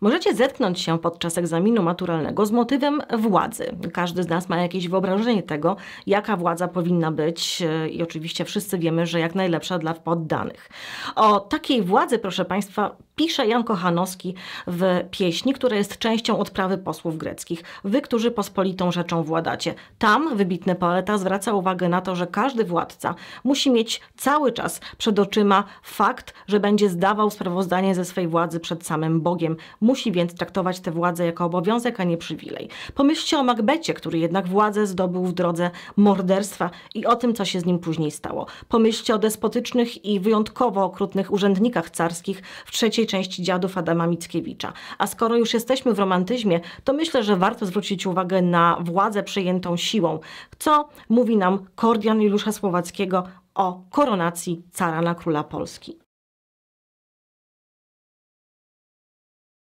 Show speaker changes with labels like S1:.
S1: Możecie zetknąć się podczas egzaminu maturalnego z motywem władzy. Każdy z nas ma jakieś wyobrażenie tego, jaka władza powinna być e, i oczywiście wszyscy wiemy, że jak najlepsza dla poddanych. O takiej władzy, proszę Państwa, pisze Jan Kochanowski w pieśni, która jest częścią odprawy posłów greckich. Wy, którzy pospolitą rzeczą władacie. Tam wybitny poeta zwraca uwagę na to, że każdy władca musi mieć cały czas przed oczyma fakt, że będzie zdawał sprawozdanie ze swej władzy przed samym Bogiem Musi więc traktować tę władzę jako obowiązek, a nie przywilej. Pomyślcie o Macbecie, który jednak władzę zdobył w drodze morderstwa i o tym, co się z nim później stało. Pomyślcie o despotycznych i wyjątkowo okrutnych urzędnikach carskich w trzeciej części Dziadów Adama Mickiewicza. A skoro już jesteśmy w romantyzmie, to myślę, że warto zwrócić uwagę na władzę przejętą siłą, co mówi nam Kordian Juliusza Słowackiego o koronacji cara na króla Polski.